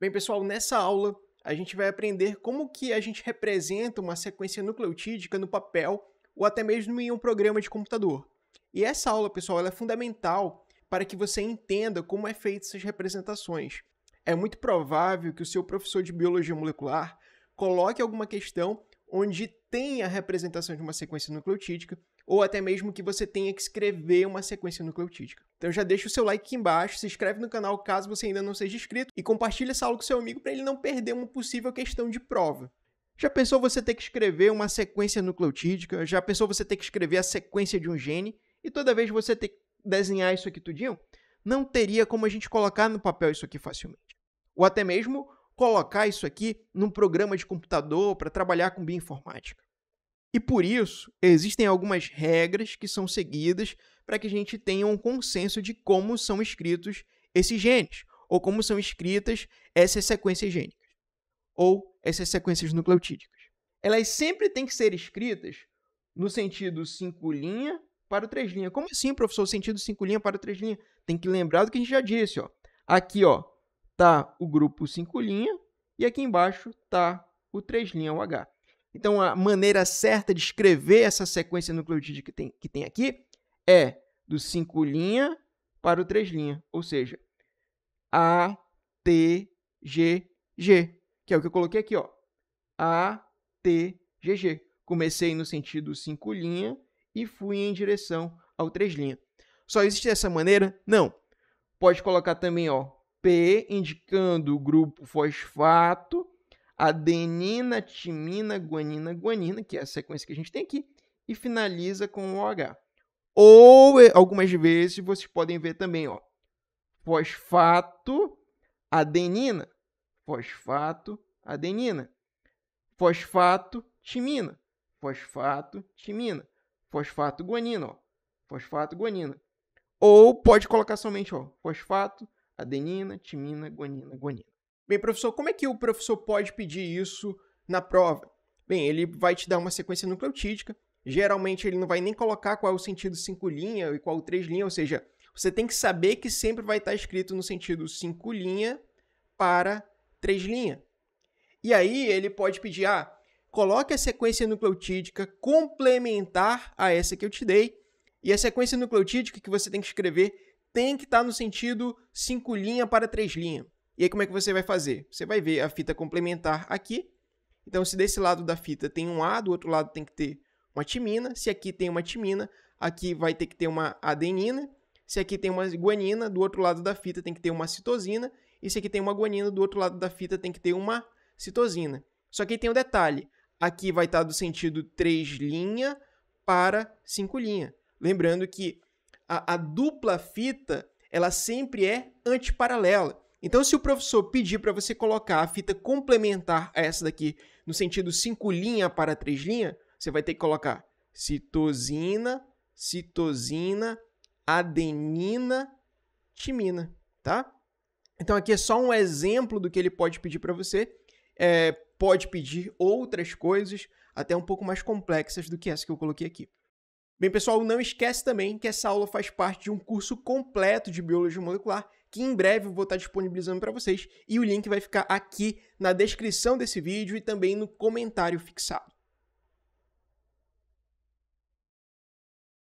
Bem, pessoal, nessa aula a gente vai aprender como que a gente representa uma sequência nucleotídica no papel ou até mesmo em um programa de computador. E essa aula, pessoal, é fundamental para que você entenda como é feita essas representações. É muito provável que o seu professor de biologia molecular coloque alguma questão onde tem a representação de uma sequência nucleotídica, ou até mesmo que você tenha que escrever uma sequência nucleotídica. Então já deixa o seu like aqui embaixo, se inscreve no canal caso você ainda não seja inscrito e compartilha essa aula com seu amigo para ele não perder uma possível questão de prova. Já pensou você ter que escrever uma sequência nucleotídica? Já pensou você ter que escrever a sequência de um gene? E toda vez você ter que desenhar isso aqui tudinho? Não teria como a gente colocar no papel isso aqui facilmente. Ou até mesmo colocar isso aqui num programa de computador para trabalhar com bioinformática. E por isso, existem algumas regras que são seguidas para que a gente tenha um consenso de como são escritos esses genes, ou como são escritas essas sequências gênicas, ou essas sequências nucleotídicas. Elas sempre têm que ser escritas no sentido 5 linha para o 3 linha. Como assim, professor, sentido 5 linha para o 3 linha? Tem que lembrar do que a gente já disse, ó. Aqui, ó, está o grupo 5 e aqui embaixo está o 3 linha H Então, a maneira certa de escrever essa sequência nucleotídica que tem, que tem aqui é do 5 linha para o 3 linha, ou seja, A, T, G, G, que é o que eu coloquei aqui, ó. A, T, G, G. Comecei no sentido 5 linha e fui em direção ao 3 linha. Só existe dessa maneira? Não. Pode colocar também, ó, P indicando o grupo fosfato, adenina, timina, guanina, guanina, que é a sequência que a gente tem aqui, e finaliza com o OH. Ou eh, algumas vezes vocês podem ver também, ó, fosfato, adenina, fosfato, adenina, fosfato, timina, fosfato, timina, fosfato, guanina, ó, fosfato, guanina. Ou pode colocar somente, ó, fosfato, adenina, timina, guanina, guanina. Bem, professor, como é que o professor pode pedir isso na prova? Bem, ele vai te dar uma sequência nucleotídica. Geralmente ele não vai nem colocar qual é o sentido 5 linha e qual 3 é linha, ou seja, você tem que saber que sempre vai estar escrito no sentido 5 linha para 3 linha. E aí ele pode pedir, ah, coloque a sequência nucleotídica complementar a essa que eu te dei, e a sequência nucleotídica que você tem que escrever tem que estar tá no sentido 5 linha para 3 linha. E aí como é que você vai fazer? Você vai ver a fita complementar aqui. Então se desse lado da fita tem um A, do outro lado tem que ter uma timina. Se aqui tem uma timina, aqui vai ter que ter uma adenina. Se aqui tem uma guanina, do outro lado da fita tem que ter uma citosina. E se aqui tem uma guanina, do outro lado da fita tem que ter uma citosina. Só que aí tem um detalhe. Aqui vai estar tá do sentido 3 linha para 5 linha. Lembrando que a, a dupla fita ela sempre é antiparalela. Então, se o professor pedir para você colocar a fita complementar a essa daqui, no sentido 5 linha para 3 linha, você vai ter que colocar citosina, citosina, adenina, timina, tá? Então, aqui é só um exemplo do que ele pode pedir para você. É, pode pedir outras coisas, até um pouco mais complexas do que essa que eu coloquei aqui. Bem, pessoal, não esquece também que essa aula faz parte de um curso completo de biologia molecular que em breve eu vou estar disponibilizando para vocês e o link vai ficar aqui na descrição desse vídeo e também no comentário fixado.